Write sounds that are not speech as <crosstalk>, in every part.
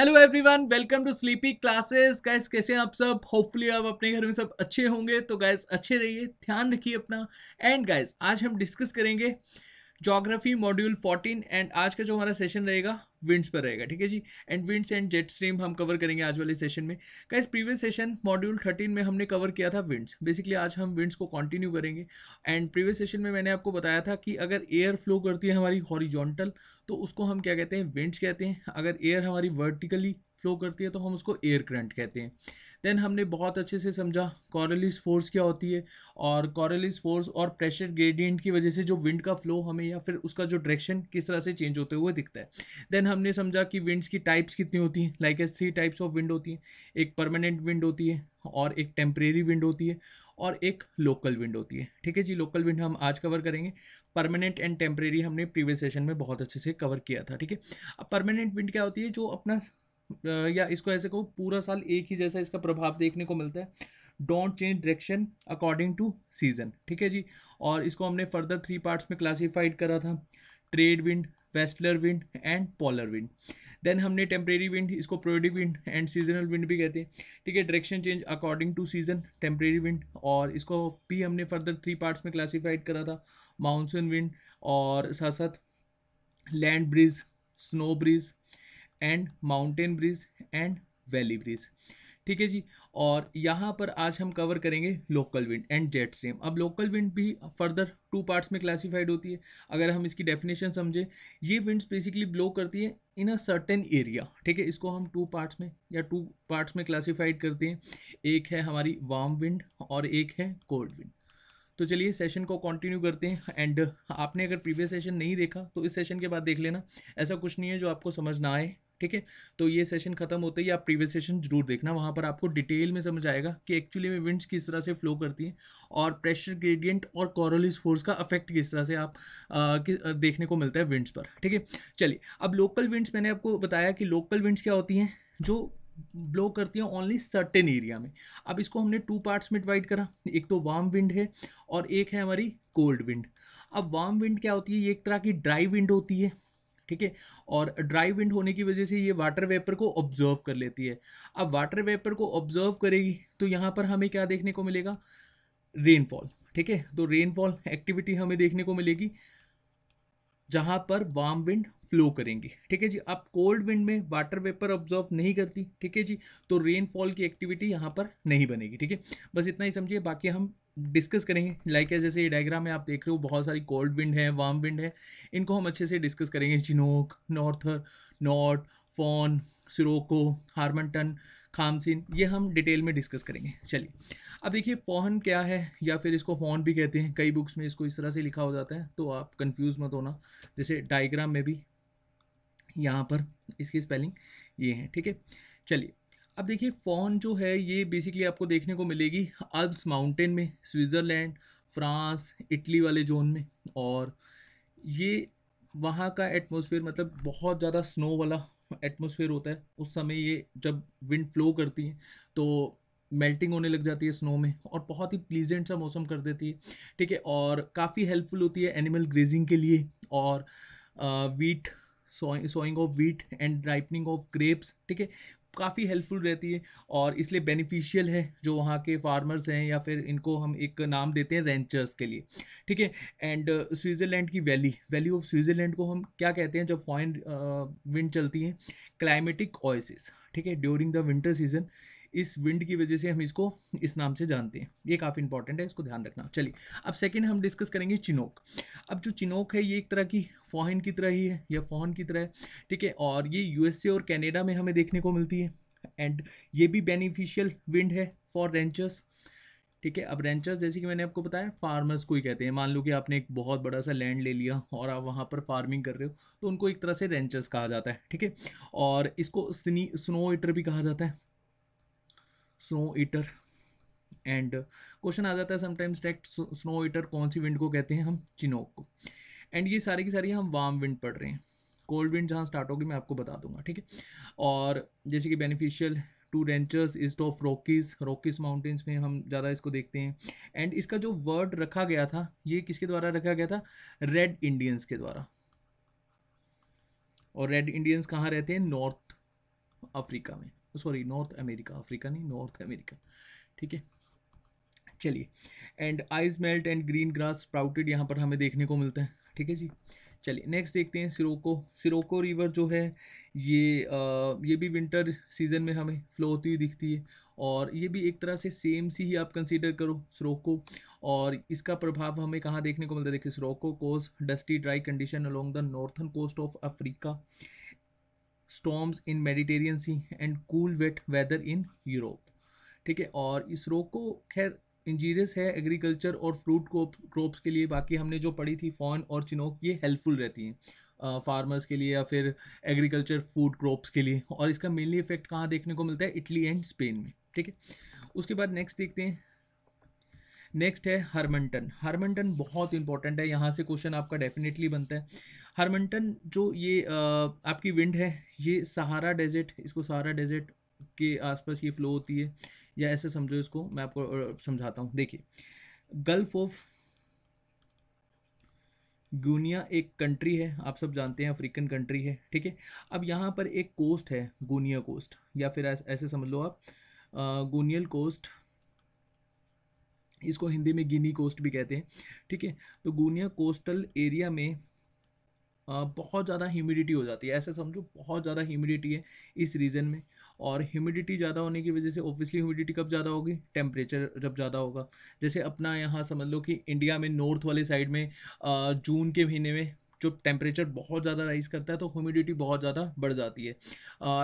hello everyone welcome to Sleepy Classes guys कैसे हैं आप सब होपफुली आप अपने घर में सब अच्छे होंगे तो गाइस अच्छे रहिए ध्यान रखिए अपना एंड गाइस आज हम डिस्कस करेंगे जोग्राफी मॉड्यूल 14 एंड आज का जो हमारा सेशन रहेगा विंड्स पर रहेगा ठीक है जी and winds and jet stream हम कवर करेंगे आज वाले सेशन में इस प्रीवियस सेशन मॉड्यूल 13 में हमने कवर किया था विंड्स बेसिकली आज हम विंड्स को कंटिन्यू करेंगे एंड प्रीवियस सेशन में मैंने आपको बताया था कि अगर एयर फ्लो करती है हमारी हॉरिजॉन्टल तो उसको हम क्या कहते हैं विंड्स कहते हैं अगर एयर हमारी वर्टिकली फ्लो करती है तो हम उसको एयर करंट कहते हैं देन हमने बहुत अच्छे से समझा कॉरलिस फोर्स क्या होती है और कॉरलिस फोर्स और प्रेशर ग्रेडियंट की वजह से जो विंड का फ्लो हमें या फिर उसका जो डायरेक्शन किस तरह से चेंज होते हुए दिखता है देन हमने समझा कि विंड्स की टाइप्स कितनी होती हैं like as three types of wind होती हैं एक परमानेंट विंड होती है और एक टेम्परेरी विंड होती है और एक लोकल विंड होती है ठीक है जी लोकल विंड हम आज कवर करेंगे परमानेंट एंड टेम्परेरी हमने प्रीवियस सेशन में बहुत अच्छे से कवर किया था ठीक है अब परमानेंट विंड क्या होती है जो अपना या इसको ऐसे कहो पूरा साल एक ही जैसा इसका प्रभाव देखने को मिलता है don't change direction according to season ठीक है जी और इसको हमने फर्दर थ्री पार्ट्स में क्लासीफाइड करा था trade wind westerly wind and polar wind then हमने टेम्प्रेरी विंड इसको periodic wind and seasonal wind भी कहते हैं ठीक है direction change according to season temporary wind और इसको भी हमने फर्दर थ्री पार्ट्स में क्लासीफाइड करा था माउंसून विंड और साथ साथ land bridge snow breeze and mountain breeze and valley breeze ठीक है जी और यहाँ पर आज हम कवर करेंगे local wind and jet stream अब लोकल विंड भी फर्दर टू पार्ट्स में क्लासिफाइड होती है अगर हम इसकी डेफिनेशन समझें ये विंड्स बेसिकली ब्लो करती है इन अ सर्टेन एरिया ठीक है इसको हम टू पार्ट्स में या टू पार्ट्स में क्लासिफाइड करते हैं एक है हमारी वार्म विंड और एक है कोल्ड विंड तो चलिए सेशन को कंटिन्यू करते हैं एंड आपने अगर प्रीवियस सेशन नहीं देखा तो इस सेशन के बाद देख लेना ऐसा कुछ नहीं है जो आपको समझ ना आए ठीक है तो ये सेशन खत्म होते ही आप प्रीवियस सेशन जरूर देखना वहाँ पर आपको डिटेल में समझ आएगा कि एक्चुअली में विंड्स किस तरह से फ्लो करती हैं और प्रेशर ग्रेडियंट और कॉरोलिस फोर्स का अफेक्ट किस तरह से आप आ, कि, आ, देखने को मिलता है विंड्स पर ठीक है चलिए अब लोकल विंड्स मैंने आपको बताया कि लोकल विंड्स क्या होती हैं जो ब्लो करती हैं ओनली सर्टेन एरिया में अब इसको हमने टू पार्ट्स में डिवाइड करा एक तो वार्म विंड है और एक है हमारी कोल्ड विंड अब वार्म विंड क्या होती है ये एक तरह की ड्राई विंड होती है ठीक है और ड्राई विंड होने की वजह से ये वाटर वेपर को ऑब्जर्व कर लेती है अब वाटर वेपर को ऑब्जर्व करेगी तो यहाँ पर हमें क्या देखने को मिलेगा रेनफॉल ठीक है तो रेनफॉल एक्टिविटी हमें देखने को मिलेगी जहाँ पर वार्म विंड फ्लो करेंगी ठीक है जी अब कोल्ड विंड में वाटर वेपर ऑब्जॉर्व नहीं करती ठीक है जी तो रेनफॉल की एक्टिविटी यहाँ पर नहीं बनेगी ठीक है बस इतना ही समझिए बाकी हम डिस्कस करेंगे लाइक like जैसे ये डायग्राम में आप देख रहे हो बहुत सारी कोल्ड विंड है वार्म विंड है इनको हम अच्छे से डिस्कस करेंगे Chinook norther north foehn sirocco harmattan khamsin ये हम डिटेल में डिस्कस करेंगे चलिए अब देखिए फोहन क्या है या फिर इसको फोन भी कहते हैं कई बुक्स में इसको इस तरह से लिखा हो जाता है तो आप कंफ्यूज मत होना जैसे डायग्राम में भी यहाँ पर इसकी स्पेलिंग ये है ठीक है चलिए अब देखिए फ़ॉन जो है ये बेसिकली आपको देखने को मिलेगी अल्प्स माउंटेन में स्विट्ज़रलैंड फ्रांस इटली वाले जोन में और ये वहाँ का एटमॉस्फेयर मतलब बहुत ज़्यादा स्नो वाला एटमॉस्फेयर होता है उस समय ये जब विंड फ्लो करती है तो मेल्टिंग होने लग जाती है स्नो में और बहुत ही प्लीजेंट सा मौसम कर देती है ठीक है और काफ़ी हेल्पफुल होती है एनिमल ग्रेजिंग के लिए और wheat sowing of wheat and ripening of grapes ठीक है काफ़ी हेल्पफुल रहती है और इसलिए बेनिफिशियल है जो वहाँ के फार्मर्स हैं या फिर इनको हम एक नाम देते हैं रेंचर्स के लिए ठीक है एंड स्विट्ज़रलैंड uh, की वैली वैली ऑफ स्विट्ज़रलैंड को हम क्या कहते हैं जब फॉइन विंड uh, चलती हैं क्लाइमेटिक ओएसिस ठीक है ड्यूरिंग द विंटर सीजन इस विंड की वजह से हम इसको इस नाम से जानते हैं ये काफ़ी इंपॉर्टेंट है इसको ध्यान रखना चलिए अब सेकेंड हम डिस्कस करेंगे चिनोक अब जो चिनोक है ये एक तरह की फॉहन की तरह ही है या फोहन की तरह है ठीक है और ये यूएसए और कैनेडा में हमें देखने को मिलती है एंड ये भी बेनिफिशियल विंड है फॉर रेंचर्स ठीक है अब रेंचर्स जैसे कि मैंने आपको बताया फार्मर्स को ही कहते हैं मान लो कि आपने एक बहुत बड़ा सा लैंड ले लिया और आप वहाँ पर फार्मिंग कर रहे हो तो उनको एक तरह से रेंचर्स कहा जाता है ठीक है और इसको स्नी स्नो ईटर भी कहा जाता है स्नो ईटर एंड क्वेश्चन आ जाता है समटाइम्स डायरेक्ट स्नो ईटर कौन सी विंड को कहते हैं हम चिनोक को एंड ये सारी की सारी हम वार्म विंड पढ़ रहे हैं कोल्ड विंड जहाँ स्टार्ट होगी मैं आपको बता दूंगा ठीक है और जैसे कि beneficial to ranchers east of Rockies Rockies mountains में हम ज़्यादा इसको देखते हैं एंड इसका जो वर्ड रखा गया था ये किसके द्वारा रखा गया था रेड इंडियंस के द्वारा और रेड इंडियंस कहाँ रहते हैं नॉर्थ अफ्रीका में सॉरी नॉर्थ अमेरिका अफ्रीका नहीं नॉर्थ अमेरिका ठीक है चलिए and ice melt and green grass sprouted यहाँ पर हमें देखने को मिलता है ठीक है जी चलिए नेक्स्ट देखते हैं सिरोको सिरोको रिवर जो है ये आ, ये भी विंटर सीजन में हमें फ्लो होती हुई दिखती है और ये भी एक तरह से सेम सी ही आप कंसीडर करो सिरोको और इसका प्रभाव हमें कहाँ देखने को मिलता है देखिए sirocco causes dusty dry condition along the northern coast of Africa storms in Mediterranean sea and cool wet weather in Europe ठीक है और इस रोग को खैर इंजीरियस है एग्रीकल्चर और फ्रूट क्रॉप्स के लिए बाकी हमने जो पढ़ी थी फॉन और चिनोक ये हेल्पफुल रहती हैं फार्मर्स के लिए या फिर एग्रीकल्चर फूड क्रॉप्स के लिए और इसका मेनली इफेक्ट कहाँ देखने को मिलता है इटली एंड स्पेन में ठीक है उसके बाद नेक्स्ट देखते हैं नेक्स्ट है हरमंटन हरमंटन बहुत इंपॉर्टेंट है यहाँ से क्वेश्चन आपका डेफिनेटली बनता है हरमंटन जो ये आपकी विंड है ये सहारा डेजर्ट इसको सहारा डेजर्ट के आसपास ये फ्लो होती है या ऐसे समझो इसको मैं आपको समझाता हूँ देखिए गल्फ ऑफ गुनिया एक कंट्री है आप सब जानते हैं अफ्रीकन कंट्री है ठीक है अब यहाँ पर एक कोस्ट है गुनिया कोस्ट या फिर ऐसे समझ लो आप गुनियल कोस्ट इसको हिंदी में गिनी कोस्ट भी कहते हैं ठीक है तो गुनिया कोस्टल एरिया में बहुत ज़्यादा ह्यूमिडिटी हो जाती है ऐसे समझो बहुत ज़्यादा ह्यूमिडिटी है इस रीजन में और ह्यूमिडिटी ज़्यादा होने की वजह से ऑब्वियसली ह्यूमिडिटी कब ज़्यादा होगी टेम्परेचर जब ज़्यादा होगा जैसे अपना यहाँ समझ लो कि इंडिया में नॉर्थ वाले साइड में जून के महीने में जो टेम्परेचर बहुत ज़्यादा राइज करता है तो ह्यूमिडिटी बहुत ज़्यादा बढ़ जाती है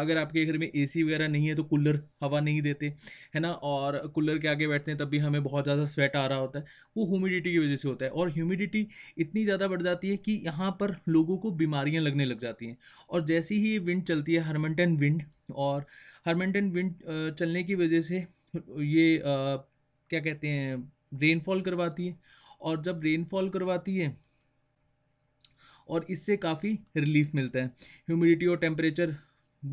अगर आपके घर में एसी वगैरह नहीं है तो कूलर हवा नहीं देते है ना और कूलर के आगे बैठते हैं तब भी हमें बहुत ज़्यादा स्वेट आ रहा होता है वो ह्यूमिडिटी की वजह से होता है और ह्यूमिडिटी इतनी ज़्यादा बढ़ जाती है कि यहाँ पर लोगों को बीमारियाँ लगने लग जाती हैं और जैसी ही ये विंड चलती है हरमेंटन विंड और हरमेंटन विंड चलने की वजह से ये क्या कहते हैं रेनफॉल करवाती है और जब रेनफॉल करवाती है और इससे काफ़ी रिलीफ मिलता है ह्यूमिडिटी और टेम्परेचर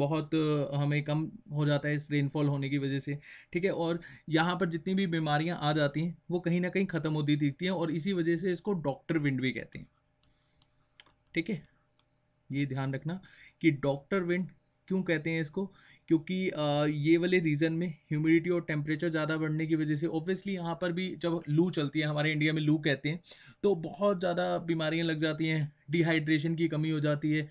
बहुत हमें कम हो जाता है इस रेनफॉल होने की वजह से ठीक है और यहाँ पर जितनी भी बीमारियाँ आ जाती हैं वो कहीं ना कहीं ख़त्म होती दिखती हैं और इसी वजह से इसको डॉक्टर विंड भी कहते हैं ठीक है ये ध्यान रखना कि डॉक्टर विंड क्यों कहते हैं इसको क्योंकि ये वाले रीजन में ह्यूमिडिटी और टेम्परेचर ज़्यादा बढ़ने की वजह से ऑब्वियसली यहाँ पर भी जब लू चलती है हमारे इंडिया में लू कहते हैं तो बहुत ज़्यादा बीमारियाँ लग जाती हैं डिहाइड्रेशन की कमी हो जाती है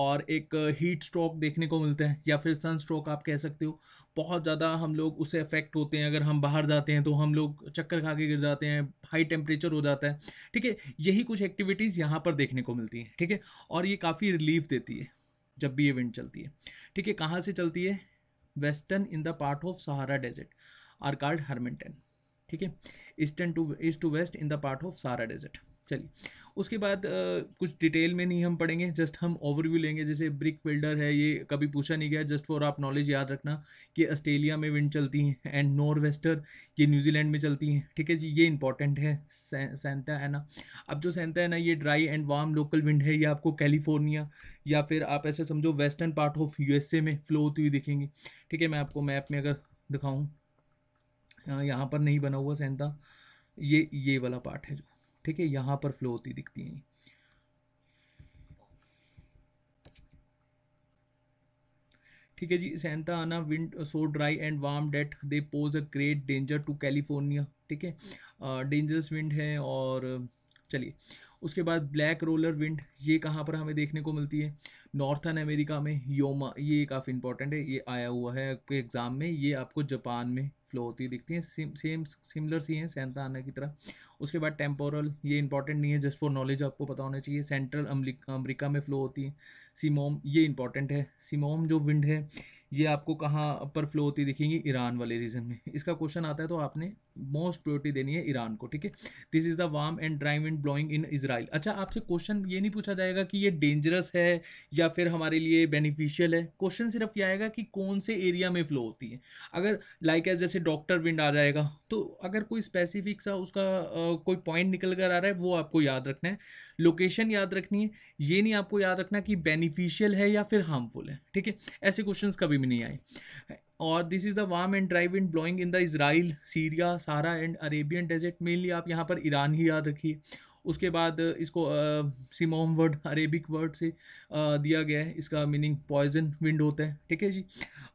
और एक हीट स्ट्रोक देखने को मिलता है या फिर सन स्ट्रोक आप कह सकते हो बहुत ज़्यादा हम लोग उससे अफेक्ट होते हैं अगर हम बाहर जाते हैं तो हम लोग चक्कर खा के गिर जाते हैं हाई टेम्परेचर हो जाता है ठीक है यही कुछ एक्टिविटीज़ यहाँ पर देखने को मिलती हैं ठीक है और ये काफ़ी रिलीफ देती है जब भी ये विंड चलती है ठीक है कहाँ से चलती है western in the part of Sahara desert are called harmattan ठीक है eastern to east to west in the part of Sahara desert चलिए उसके बाद कुछ डिटेल में नहीं हम पढ़ेंगे जस्ट हम ओवरव्यू लेंगे जैसे ब्रिक फिल्डर है ये कभी पूछा नहीं गया जस्ट फॉर आप नॉलेज याद रखना कि ऑस्ट्रेलिया में विंड चलती हैं एंड नॉर्वेस्टर ये न्यूजीलैंड में चलती हैं ठीक है जी ये इंपॉर्टेंट है सेंता एना अब जो सेंता है एना ये dry and warm local wind है ये आपको कैलिफोर्निया या फिर आप ऐसे समझो वेस्टर्न पार्ट ऑफ यूएसए में फ्लो होती हुई दिखेंगी ठीक है मैं आपको मैप में अगर दिखाऊँ यहाँ पर नहीं बना हुआ सेंता ये ये वाला पार्ट है जो ठीक है यहाँ पर फ्लो होती दिखती हैं ठीक है जी Santa Ana wind so dry and warm that they pose a great danger to California ठीक है डेंजरस विंड है और चलिए उसके बाद ब्लैक रोलर विंड ये कहाँ पर हमें देखने को मिलती है नॉर्थन अमेरिका में योमा ये काफ़ी इंपॉर्टेंट है ये आया हुआ है आपके एग्ज़ाम में ये आपको जापान में फ्लो होती दिखती हैं सेम सिमिलर सी हैं सैंता आना की तरह उसके बाद टेम्पोरल ये इंपॉर्टेंट नहीं है जस्ट फॉर नॉलेज आपको पता होना चाहिए सेंट्रल अमरीका में फ्लो होती है सीमोम ये इंपॉर्टेंट है सीमोम जो विंड है ये आपको कहाँ पर फ्लो होती दिखेंगी ईरान वाले रीजन में इसका क्वेश्चन आता है तो आपने मोस्ट प्रियोरिटी देनी है ईरान को ठीक है this is the warm and dry wind blowing in Israel अच्छा आपसे क्वेश्चन ये नहीं पूछा जाएगा कि ये डेंजरस है या फिर हमारे लिए बेनिफिशियल है क्वेश्चन सिर्फ ये आएगा कि कौन से एरिया में फ्लो होती है अगर लाइक like एज जैसे डॉक्टर विंड आ जाएगा तो अगर कोई स्पेसिफिक सा उसका आ, कोई पॉइंट निकल कर आ रहा है वो आपको याद रखना है लोकेशन याद रखनी है ये नहीं आपको याद रखना कि बेनिफिशियल है या फिर हार्मफुल है ठीक है ऐसे क्वेश्चन कभी भी नहीं आए और this is the warm and dry wind blowing in the Israel Syria Sahara and Arabian desert mainly आप यहाँ पर ईरान ही याद रखिए उसके बाद इसको सिमोम वर्ड अरेबिक वर्ड से आ, दिया गया है इसका मीनिंग पॉइजन विंड होता है ठीक है जी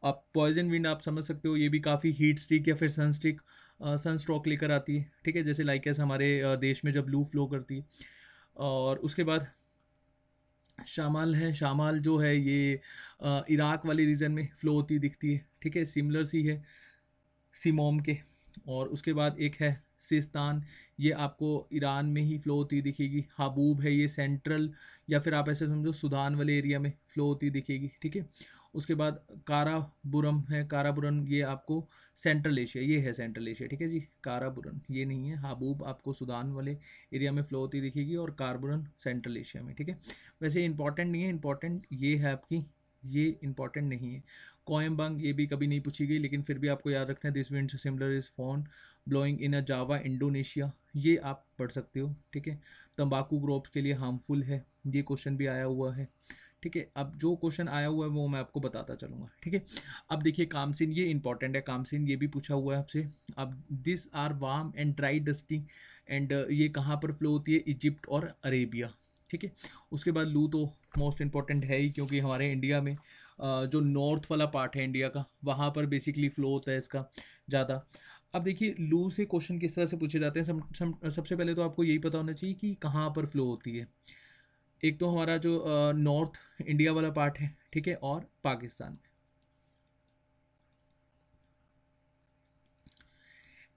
आप पॉइजन विंड आप समझ सकते हो ये भी काफ़ी हीट स्ट्रिक या फिर सन स्ट्रिक सन स्ट्रोक लेकर आती है ठीक है जैसे लाइक ऐसे हमारे देश में जब लू फ्लो करती है और उसके बाद शामाल है शामाल जो है ये इराक वाले रीजन में फ़्लो होती दिखती है ठीक है सिमिलर सी है सिमोम के और उसके बाद एक है सिस्तान ये आपको ईरान में ही फ़्लो होती दिखेगी हाबूब है ये सेंट्रल या फिर आप ऐसे समझो सुदान वाले एरिया में फ़्लो होती दिखेगी ठीक है उसके बाद काराबुरम है काराबुरम ये आपको सेंट्रल एशिया ये है सेंट्रल एशिया ठीक है जी काराबुरम ये नहीं है हाबूब आपको सुदान वाले एरिया में फ़्लो होती दिखेगी और कारबुरन सेंट्रल एशिया में ठीक है वैसे इंपॉर्टेंट नहीं है इंपॉर्टेंट ये है आपकी ये इंपॉर्टेंट नहीं है कोयम्बांग ये भी कभी नहीं पूछी गई लेकिन फिर भी आपको याद रखना है this wind similar is foehn blowing in a Java Indonesia ये आप पढ़ सकते हो ठीक है तंबाकू ग्रोप्स के लिए हार्मफुल है ये क्वेश्चन भी आया हुआ है ठीक है अब जो क्वेश्चन आया हुआ है वो मैं आपको बताता चलूँगा ठीक है अब देखिए कामसिन ये इंपॉर्टेंट है कामसिन ये भी पूछा हुआ है आपसे अब this are warm and dry dusting and ये कहाँ पर फ्लो होती है इजिप्ट और अरेबिया ठीक है उसके बाद लू तो मोस्ट इम्पॉर्टेंट है ही क्योंकि हमारे इंडिया में जो नॉर्थ वाला पार्ट है इंडिया का वहाँ पर बेसिकली फ्लो होता है इसका ज़्यादा अब देखिए लू से क्वेश्चन किस तरह से पूछे जाते हैं सबसे पहले तो आपको यही पता होना चाहिए कि कहाँ पर फ्लो होती है एक तो हमारा जो नॉर्थ इंडिया वाला पार्ट है ठीक है और पाकिस्तान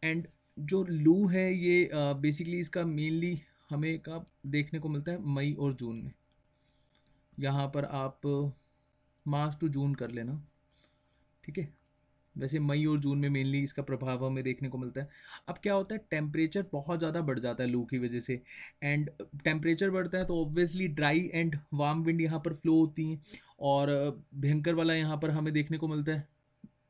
एंड जो लू है ये बेसिकली इसका मेनली हमें का देखने को मिलता है मई और जून में यहाँ पर आप मार्च टू जून कर लेना ठीक है वैसे मई और जून में मेनली इसका प्रभाव हमें देखने को मिलता है अब क्या होता है टेम्परेचर बहुत ज़्यादा बढ़ जाता है लू की वजह से एंड टेम्परेचर बढ़ता है तो obviously dry and warm wind यहाँ पर फ्लो होती हैं और भयंकर वाला यहाँ पर हमें देखने को मिलता है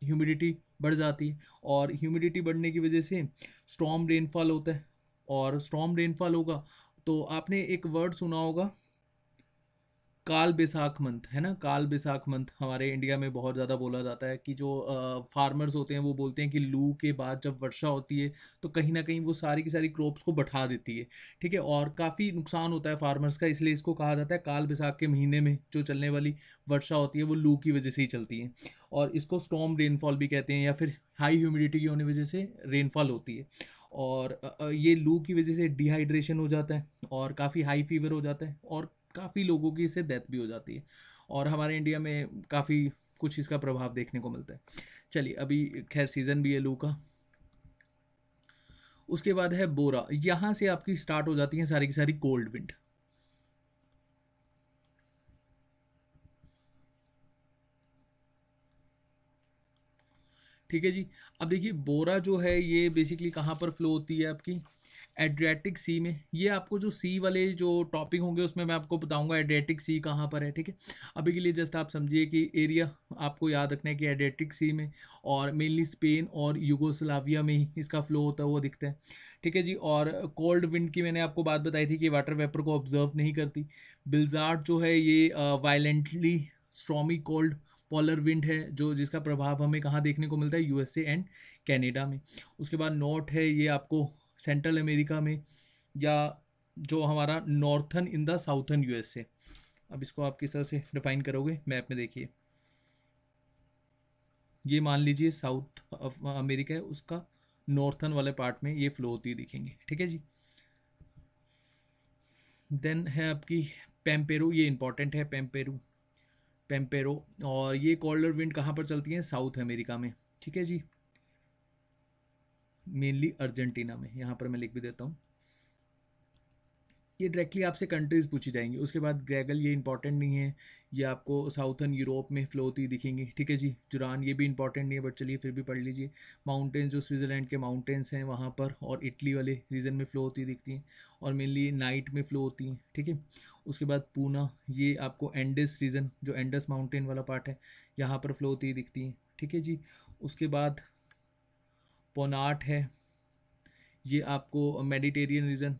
ह्यूमिडिटी बढ़ जाती है और ह्यूमिडिटी बढ़ने की वजह से स्ट्रॉन्ग रेनफॉल होता है और स्ट्रॉम रेनफॉल होगा तो आपने एक वर्ड सुना होगा काल बैसाख मंथ है ना काल बैसाख मंथ हमारे इंडिया में बहुत ज़्यादा बोला जाता है कि जो फार्मर्स होते हैं वो बोलते हैं कि लू के बाद जब वर्षा होती है तो कहीं ना कहीं वो सारी की सारी क्रॉप्स को बढ़ा देती है ठीक है और काफ़ी नुकसान होता है फार्मर्स का इसलिए इसको कहा जाता है काल बैसाख के महीने में जो चलने वाली वर्षा होती है वो लू की वजह से ही चलती है और इसको स्टॉम रेनफॉल भी कहते हैं या फिर हाई ह्यूमिडिटी की होने वजह से रेनफॉल होती है और ये लू की वजह से डिहाइड्रेशन हो जाता है और काफ़ी हाई फीवर हो जाता है और काफ़ी लोगों की इससे डेथ भी हो जाती है और हमारे इंडिया में काफ़ी कुछ इसका प्रभाव देखने को मिलता है चलिए अभी खैर सीज़न भी है लू का उसके बाद है बोरा यहाँ से आपकी स्टार्ट हो जाती है सारी की सारी कोल्ड विंड ठीक है जी अब देखिए बोरा जो है ये बेसिकली कहाँ पर फ्लो होती है आपकी एड्रेटिक सी में ये आपको जो सी वाले जो टॉपिक होंगे उसमें मैं आपको बताऊंगा एड्रेटिक सी कहाँ पर है ठीक है अभी के लिए जस्ट आप समझिए कि एरिया आपको याद रखना है कि एड्रेटिक सी में और मेनली स्पेन और यूगोस्लाविया में ही इसका फ्लो होता हुआ दिखता है ठीक है जी और कोल्ड विंड की मैंने आपको बात बताई थी कि वाटर वेपर को ऑब्जर्व नहीं करती बिल्जार्ट जो है ये violently stormy cold polar wind है जो जिसका प्रभाव हमें कहाँ देखने को मिलता है यूएसए एंड कैनेडा में उसके बाद नॉर्थ है ये आपको सेंट्रल अमेरिका में या जो हमारा northern in the southern USA अब इसको आप किस तरह से डिफाइन करोगे मैप में देखिए ये मान लीजिए साउथ अमेरिका है उसका नॉर्थन वाले पार्ट में ये फ्लो होती दिखेंगे ठीक है जी देन है आपकी पेम्पेरू ये इंपॉर्टेंट है पेम्पेरू पेम्पेरो और ये कॉलर विंड कहाँ पर चलती हैं साउथ अमेरिका में ठीक है जी मेनली अर्जेंटीना में यहाँ पर मैं लिख भी देता हूँ ये डायरेक्टली आपसे कंट्रीज़ पूछी जाएंगी उसके बाद ग्रेगल ये इंपॉर्टेंट नहीं है ये आपको साउथर्न यूरोप में फ़्लो होती दिखेंगी ठीक है जी जुरान ये भी इंपॉर्टेंट नहीं है बट चलिए फिर भी पढ़ लीजिए माउंटेन्स जो स्विट्ज़रलैंड के माउंटेन्स हैं वहाँ पर और इटली वाले रीजन में फ़्लो होती दिखती हैं और मेनली नाइट में फ़्लो होती हैं ठीक है उसके बाद पूना ये आपको एंडस रीजन जो एंडस माउंटेन वाला पार्ट है यहाँ पर फ़्लो होती दिखती हैं ठीक है जी उसके बाद पोनाट है ये आपको मेडिटेरियन रीजन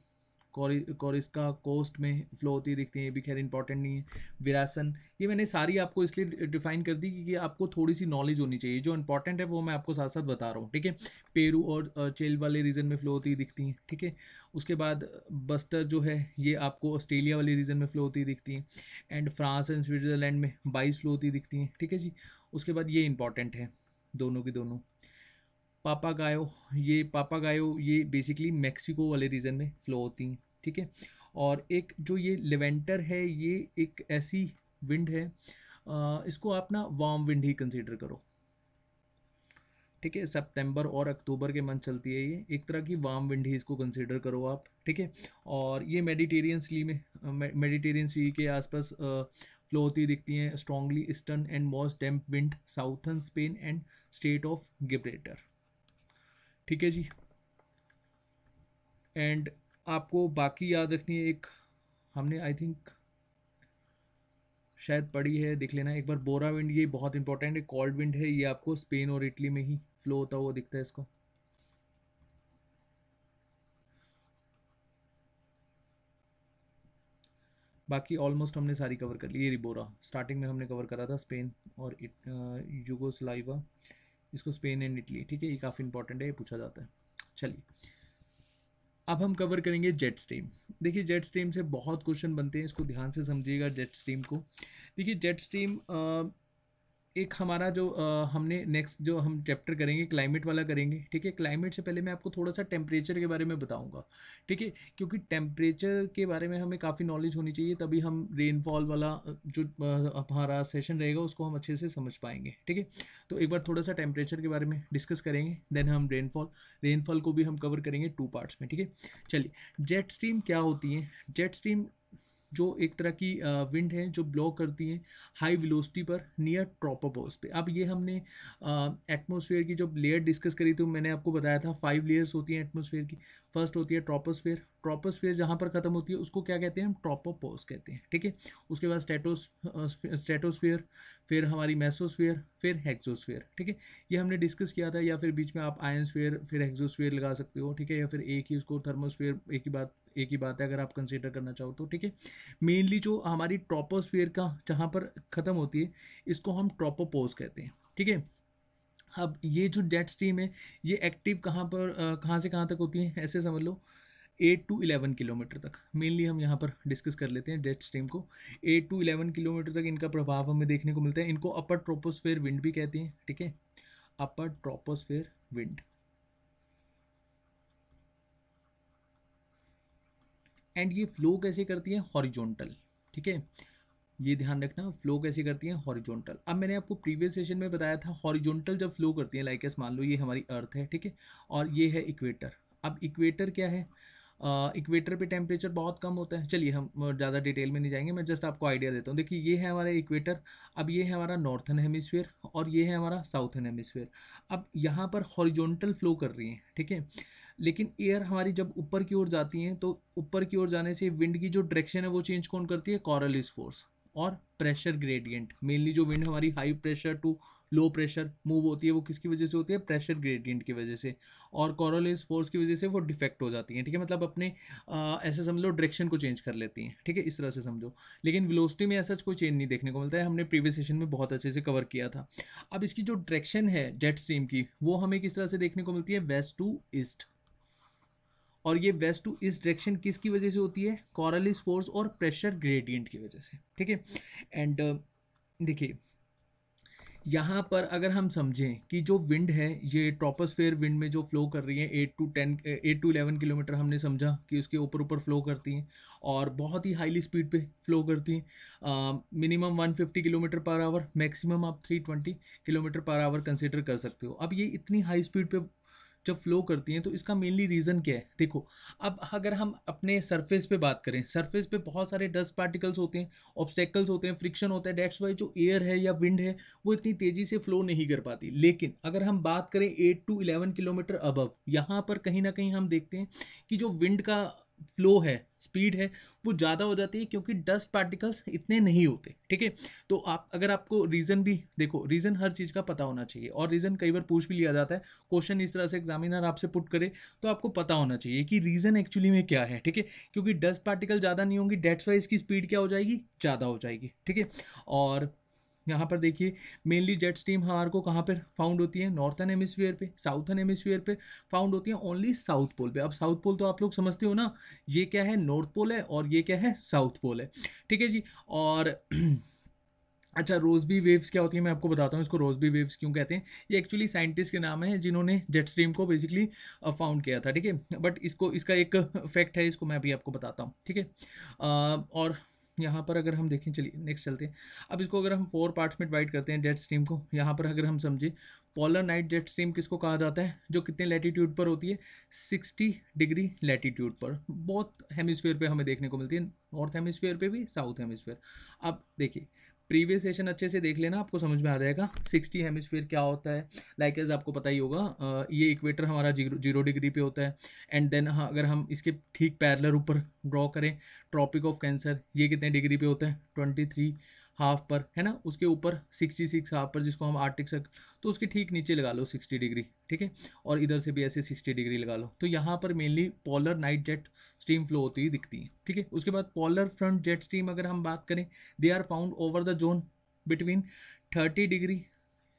कॉरिस का कोस्ट में फ्लो होती दिखती है ये भी खैर इंपॉर्टेंट नहीं है विरासन ये मैंने सारी आपको इसलिए डिफाइन कर दी कि आपको थोड़ी सी नॉलेज होनी चाहिए जो इंपॉर्टेंट है वो मैं आपको साथ साथ बता रहा हूँ ठीक है पेरू और चेल वाले रीजन में फ्लो होती दिखती हैं ठीक है उसके बाद बस्टर जो है ये आपको ऑस्ट्रेलिया वाले रीजन में फ्लो होती दिखती हैं एंड फ्रांस एंड स्विट्ज़रलैंड में बाईस फ्लो होती दिखती हैं ठीक है जी उसके बाद ये इंपॉर्टेंट है दोनों की दोनों पापा गायो ये पापा गायो ये बेसिकली मैक्सिको वाले रीजन में फ्लो होती हैं ठीक है और एक जो ये लेवेंटर है ये एक ऐसी विंड है इसको आप ना वार्म विंड ही कंसीडर करो ठीक है सितंबर और अक्टूबर के मंथ चलती है ये एक तरह की वार्म विंड ही इसको कंसिडर करो आप ठीक है और ये मेडिटेरियन सी में मेडिटेरियन सी के आसपास फ्लो होती दिखती हैं strongly eastern and most damp wind southern Spain and state of Gibraltar ठीक है जी एंड आपको बाकी याद रखनी है एक हमने आई थिंक शायद पढ़ी है देख लेना एक बार बोरा विंड ये बहुत इंपॉर्टेंट है कॉल्ड विंड है ये आपको स्पेन और इटली में ही फ्लो होता हुआ दिखता है इसको बाकी ऑलमोस्ट हमने सारी कवर कर ली ये रिबोरा स्टार्टिंग में हमने कवर करा था स्पेन और यूगोस्लाइवा uh, इसको स्पेन एंड इटली ठीक है ये काफ़ी इंपॉर्टेंट है ये पूछा जाता है चलिए अब हम कवर करेंगे जेट स्ट्रीम देखिए जेट स्ट्रीम से बहुत क्वेश्चन बनते हैं इसको ध्यान से समझिएगा जेट स्ट्रीम को देखिए जेट स्ट्रीम एक हमारा जो आ, हमने नेक्स्ट जो हम चैप्टर करेंगे क्लाइमेट वाला करेंगे ठीक है क्लाइमेट से पहले मैं आपको थोड़ा सा टेम्परेचर के बारे में बताऊंगा ठीक है क्योंकि टेम्परेचर के बारे में हमें काफ़ी नॉलेज होनी चाहिए तभी हम रेनफॉल वाला जो हमारा सेशन रहेगा उसको हम अच्छे से समझ पाएंगे ठीक है तो एक बार थोड़ा सा टेम्परेचर के बारे में डिस्कस करेंगे देन हम रेनफॉल रेनफॉल को भी हम कवर करेंगे टू पार्ट्स में ठीक है चलिए जेट स्ट्रीम क्या होती है जेट स्ट्रीम जो एक तरह की विंड है जो ब्लो करती हैं हाई विलोसिटी पर नियर ट्रॉपोपोज पे अब ये हमने एटमोसफेयर की जो लेयर डिस्कस करी थी मैंने आपको बताया था फाइव लेयर्स होती हैं एटमोसफेयर की फर्स्ट होती है ट्रॉपोस्फेयर ट्रॉपोस्फेयर जहाँ पर ख़त्म होती है उसको क्या कहते हैं हम ट्रॉपोपोज कहते हैं ठीक है उसके बाद स्टेटोस स्टेटोस्फेयर फिर हमारी मैसोस्फेयर फिर हेक्सोस्फेयर ठीक है ये हमने डिस्कस किया था या फिर बीच में आप स्फेयर फिर हेक्सोस्फेयर लगा सकते हो ठीक है या फिर एक ही उसको थर्मोस्फेयर एक ही बात एक ही बात है अगर आप कंसिडर करना चाहो तो ठीक है मेनली जो हमारी ट्रोपोस्फेयर का जहाँ पर ख़त्म होती है इसको हम ट्रोपोपोज कहते हैं ठीक है अब ये जो डेट स्ट्रीम है ये एक्टिव कहाँ पर कहाँ से कहाँ तक होती है ऐसे समझ लो एट टू इलेवन किलोमीटर तक मेनली हम यहाँ पर डिस्कस कर लेते हैं डेट स्ट्रीम को एट टू इलेवन किलोमीटर तक इनका प्रभाव हमें देखने को मिलता है इनको अपर ट्रोपोस्फेयर विंड भी कहते हैं ठीक है अपर ट्रोपोस्फेयर विंड एंड ये फ्लो कैसे करती है हॉरिजॉन्टल ठीक है ये ध्यान रखना फ्लो कैसे करती है हॉरिजॉन्टल अब मैंने आपको प्रीवियस सेशन में बताया था हॉरिजॉन्टल जब फ्लो करती है लाइक एस मान लो ये हमारी अर्थ है ठीक है और ये है इक्वेटर अब इक्वेटर क्या है इक्वेटर पे टेम्परेचर बहुत कम होता है चलिए हम ज़्यादा डिटेल में नहीं जाएंगे मैं जस्ट आपको आइडिया देता हूँ देखिए ये है हमारा इक्वेटर अब ये है हमारा नॉर्थन हेमिसफेयर और ये है हमारा साउथन हेमिसफेयर अब यहाँ पर हॉरिजॉन्टल फ्लो कर रही हैं ठीक है लेकिन एयर हमारी जब ऊपर की ओर जाती है तो ऊपर की ओर जाने से विंड की जो डायरेक्शन है वो चेंज कौन करती है कॉरलिस फोर्स और प्रेशर ग्रेडियंट मेनली जो विंड हमारी high pressure to low pressure move होती है वो किसकी वजह से होती है प्रेशर ग्रेडियंट की वजह से और कॉरोलिस फोर्स की वजह से वो डिफेक्ट हो जाती है ठीक है मतलब अपने आ, ऐसे समझ लो डायरेक्शन को चेंज कर लेती हैं ठीक है इस तरह से समझो लेकिन वेलोसिटी में ऐसा कोई चेंज नहीं देखने को मिलता है हमने प्रीवियस सेशन में बहुत अच्छे से कवर किया था अब इसकी जो डायरेक्शन है जेट स्ट्रीम की वो हमें किस तरह से देखने को मिलती है वेस्ट टू ईस्ट और ये वेस्ट टू इस डायरेक्शन किसकी वजह से होती है कॉरलिस फोर्स और प्रेशर ग्रेडियंट की वजह से ठीक है एंड uh, देखिए यहाँ पर अगर हम समझें कि जो विंड है ये ट्रोपोस्फेयर विंड में जो फ्लो कर रही है eight to ten eight to eleven kilometre हमने समझा कि उसके ऊपर ऊपर फ्लो करती हैं और बहुत ही हाईली स्पीड पे फ्लो करती हैं minimum one fifty kilometre per hour maximum आप three twenty kilometre per hour consider कर सकते हो अब ये इतनी हाई स्पीड पर जब फ्लो करती हैं तो इसका मेनली रीज़न क्या है देखो अब अगर हम अपने सरफेस पे बात करें सरफेस पे बहुत सारे डस्ट पार्टिकल्स होते हैं ऑब्स्टेकल्स होते हैं फ्रिक्शन होता है डेट्स वाई जो एयर है या विंड है वो इतनी तेज़ी से फ्लो नहीं कर पाती लेकिन अगर हम बात करें eight to eleven kilometre above यहाँ पर कहीं ना कहीं हम देखते हैं कि जो विंड का फ्लो है स्पीड है वो ज़्यादा हो जाती है क्योंकि डस्ट पार्टिकल्स इतने नहीं होते ठीक है तो आप अगर आपको रीज़न भी देखो रीज़न हर चीज़ का पता होना चाहिए और रीज़न कई बार पूछ भी लिया जाता है क्वेश्चन इस तरह से एग्जामिनर आपसे पुट करे तो आपको पता होना चाहिए कि रीज़न एक्चुअली में क्या है ठीक है क्योंकि डस्ट पार्टिकल ज़्यादा नहीं होंगी डेट्स वाइज की स्पीड क्या हो जाएगी ज़्यादा हो जाएगी ठीक है और यहाँ पर देखिए मेनली जेट स्टीम हार को कहाँ पर फाउंड होती है नॉर्थन हेमिसफीयर पे साउथन हेमिसफीयर पे फाउंड होती है ओनली साउथ पोल पे अब साउथ पोल तो आप लोग समझते हो ना ये क्या है नॉर्थ पोल है और ये क्या है साउथ पोल है ठीक है जी और <clears throat> अच्छा रोजबी वेव्स क्या होती है मैं आपको बताता हूँ इसको रोजबी वेव्स क्यों कहते हैं ये एक्चुअली साइंटिस्ट के नाम है जिन्होंने जेट स्ट्रीम को बेसिकली फाउंड किया था ठीक है बट इसको इसका एक फैक्ट है इसको मैं अभी आपको बताता हूँ ठीक है और यहाँ पर अगर हम देखें चलिए नेक्स्ट चलते हैं अब इसको अगर हम फोर पार्ट्स में डिवाइड करते हैं डेड स्ट्रीम को यहाँ पर अगर हम समझें पोलर नाइट डेट स्ट्रीम किसको कहा जाता है जो कितने लैटीट्यूड पर होती है सिक्सटी डिग्री लैटीट्यूड पर बहुत हेमिसफेयर पे हमें देखने को मिलती है नॉर्थ हेमिसफेयर पे भी साउथ हेमिसफेयर अब देखिए प्रीवियस सेशन अच्छे से देख लेना आपको समझ में आ जाएगा सिक्सटी हेमिसफेयर क्या होता है लाइक like एज आपको पता ही होगा ये इक्वेटर हमारा जीरो जीरो डिग्री पे होता है एंड देन अगर हम इसके ठीक पैरलर ऊपर ड्रॉ करें ट्रॉपिक ऑफ कैंसर ये कितने डिग्री पे होता है ट्वेंटी थ्री हाफ पर है ना उसके ऊपर सिक्सटी सिक्स हाफ पर जिसको हम आर्टिक सर्कल तो उसके ठीक नीचे लगा लो सिक्सटी डिग्री ठीक है और इधर से भी ऐसे सिक्सटी डिग्री लगा लो तो यहाँ पर mainly polar night jet stream flow होती हुई दिखती है ठीक है उसके बाद पॉलर फ्रंट जेट स्ट्रीम अगर हम बात करें they are found over the zone between thirty degree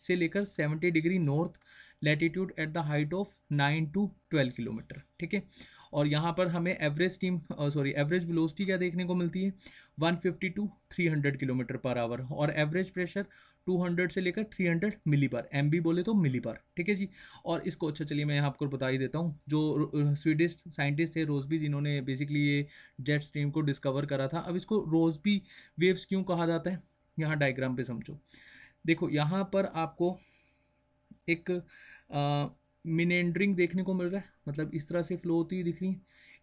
से लेकर seventy degree north latitude at the height of nine to twelve kilometre ठीक है और यहाँ पर हमें average team sorry average velocity क्या देखने को मिलती है 150 टू 300 किलोमीटर पर आवर और एवरेज प्रेशर 200 से लेकर 300 मिली पर एम बोले तो मिली पर ठीक है जी और इसको अच्छा चलिए मैं आपको बता ही देता हूँ जो स्वीडिश साइंटिस्ट थे रोजबी जिन्होंने बेसिकली ये जेट स्ट्रीम को डिस्कवर करा था अब इसको रोजबी वेव्स क्यों कहा जाता है यहाँ डायग्राम पे समझो देखो यहाँ पर आपको एक आ, मिनेंड्रिंग देखने को मिल रहा है मतलब इस तरह से फ्लो होती हुई दिख रही है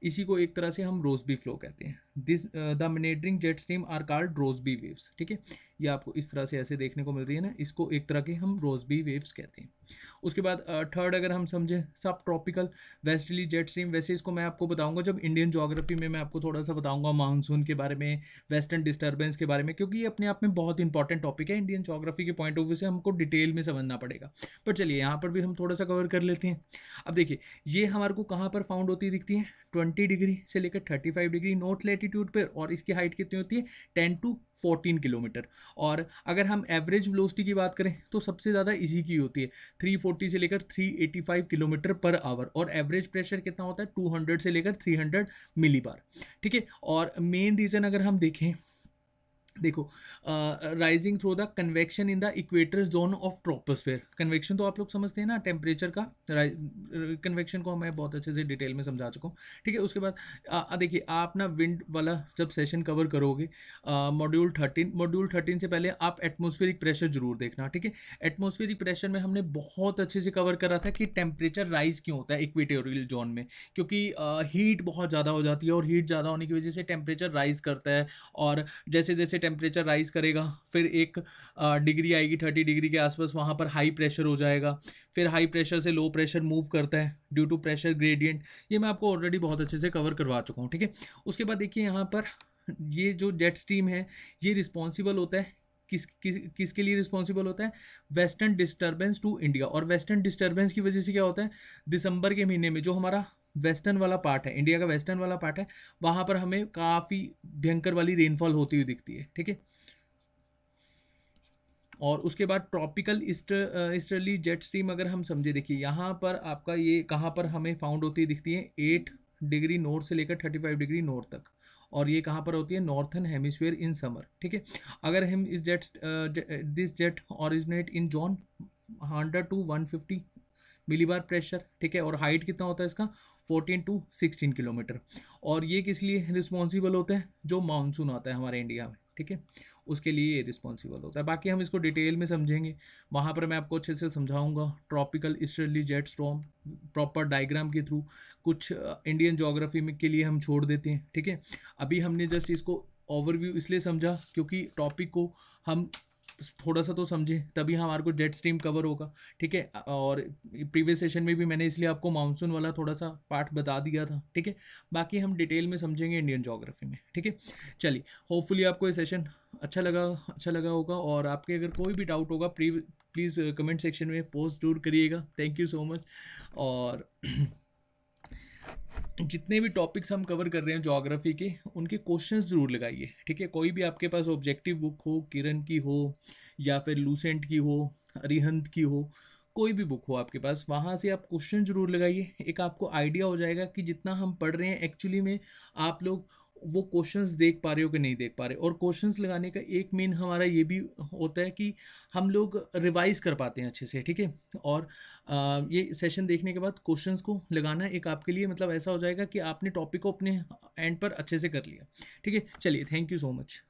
इसी को एक तरह से हम रोज भी फ्लो कहते हैं this the meandering jet stream are called Rossby waves ठीक है ये आपको इस तरह से ऐसे देखने को मिल रही है ना इसको एक तरह के हम रोजबी वेव्स कहते हैं उसके बाद थर्ड अगर हम समझें सब ट्रॉपिकल वेस्टली जेट स्ट्रीम वैसे इसको मैं आपको बताऊंगा जब इंडियन जोग्राफी में मैं आपको थोड़ा सा बताऊंगा मानसून के बारे में वेस्टर्न डिस्टर्बेंस के बारे में क्योंकि ये अपने आप में बहुत इंपॉर्टेंट टॉपिक है इंडियन जोग्राफी के पॉइंट ऑफ व्यू से हमको डिटेल में समझना पड़ेगा पर चलिए यहाँ पर भी हम थोड़ा सा कवर कर लेते हैं अब देखिए ये हमारे को कहाँ पर फाउंड होती दिखती है ट्वेंटी डिग्री से लेकर थर्टी डिग्री नॉर्थ लेटी एल्टीट्यूड पर और इसकी हाइट कितनी होती है टेन टू फोर्टीन किलोमीटर और अगर हम एवरेज वेलोसिटी की बात करें तो सबसे ज़्यादा इसी की होती है थ्री फोर्टी से लेकर three eighty five kilometre per hour और एवरेज प्रेशर कितना होता है टू हंड्रेड से लेकर थ्री हंड्रेड मिली बार ठीक है और मेन रीज़न अगर हम देखें देखो rising through the convection in the equator zone of troposphere convection तो आप लोग समझते हैं ना टेम्परेचर का कन्वेक्शन को मैं बहुत अच्छे से डिटेल में समझा चुका हूँ ठीक है उसके बाद देखिए आप ना विंड वाला जब सेशन कवर करोगे मॉड्यूल थर्टीन मॉड्यूल थर्टीन से पहले आप एटमोस्फेरिक प्रेशर जरूर देखना ठीक है एटमोस्फेरिक प्रेशर में हमने बहुत अच्छे से कवर करा था कि टेम्परेचर राइज क्यों होता है इक्वेटोरियल जोन में क्योंकि हीट बहुत ज़्यादा हो जाती है और हीट ज़्यादा होने की वजह से टेम्परेचर राइज करता है और जैसे जैसे टेम्परेचर राइज करेगा फिर एक डिग्री आएगी थर्टी डिग्री के आसपास वहाँ पर हाई प्रेशर हो जाएगा फिर हाई प्रेशर से लो प्रेशर मूव करता है ड्यू टू प्रेशर ग्रेडियंट ये मैं आपको ऑलरेडी बहुत अच्छे से कवर करवा चुका हूँ ठीक है उसके बाद देखिए यहाँ पर ये जो जेट स्ट्रीम है ये रिस्पॉन्सिबल होता है किस किस किसके लिए रिस्पॉन्सिबल होता है वेस्टर्न डिस्टर्बेंस टू इंडिया और वेस्टर्न डिस्टर्बेंस की वजह से क्या होता है दिसंबर के महीने में जो हमारा वेस्टर्न वाला पार्ट है इंडिया का वेस्टर्न वाला पार्ट है वहां पर हमें काफ़ी भयंकर वाली रेनफॉल होती हुई दिखती है ठीक है और उसके बाद ट्रॉपिकल ईस्टर जेट स्ट्रीम अगर हम समझे देखिए यहाँ पर आपका ये कहाँ पर हमें फाउंड होती दिखती है एट डिग्री नॉर्थ से लेकर थर्टी फाइव डिग्री नॉर्थ तक और ये कहाँ पर होती है नॉर्थन हेमिसफेयर इन समर ठीक है अगर हम इस jet this jet originate in zone hundred to one fifty millibar pressure ठीक है और हाइट कितना होता है इसका 14 टू 16 किलोमीटर और ये किस लिए रिस्पॉन्सिबल होता है जो मानसून आता है हमारे इंडिया में ठीक है उसके लिए ये रिस्पॉन्सिबल होता है बाकी हम इसको डिटेल में समझेंगे वहाँ पर मैं आपको अच्छे से समझाऊंगा tropical easterly jet stream proper diagram के थ्रू कुछ इंडियन जोग्राफी में के लिए हम छोड़ देते हैं ठीक है अभी हमने जस्ट इसको ओवरव्यू इसलिए समझा क्योंकि टॉपिक को हम थोड़ा सा तो समझे तभी हमारे को जेट स्ट्रीम कवर होगा ठीक है और प्रीवियस सेशन में भी मैंने इसलिए आपको मानसून वाला थोड़ा सा पार्ट बता दिया था ठीक है बाकी हम डिटेल में समझेंगे इंडियन जोग्राफी में ठीक है चलिए होपफुली आपको ये सेशन अच्छा लगा अच्छा लगा होगा और आपके अगर कोई भी डाउट होगा प्लीज़ कमेंट सेक्शन में पोस्ट जरूर करिएगा थैंक यू सो मच और <clears throat> जितने भी टॉपिक्स हम कवर कर रहे हैं जोग्राफी के उनके क्वेश्चंस ज़रूर लगाइए ठीक है कोई भी आपके पास ऑब्जेक्टिव बुक हो किरण की हो या फिर लूसेंट की हो अरिहंत की हो कोई भी बुक हो आपके पास वहाँ से आप क्वेश्चन जरूर लगाइए एक आपको आइडिया हो जाएगा कि जितना हम पढ़ रहे हैं एक्चुअली में आप लोग वो क्वेश्चंस देख पा रहे हो कि नहीं देख पा रहे और क्वेश्चंस लगाने का एक मेन हमारा ये भी होता है कि हम लोग रिवाइज कर पाते हैं अच्छे से ठीक है और आ, ये सेशन देखने के बाद क्वेश्चंस को लगाना एक आपके लिए मतलब ऐसा हो जाएगा कि आपने टॉपिक को अपने एंड पर अच्छे से कर लिया ठीक है चलिए थैंक यू सो मच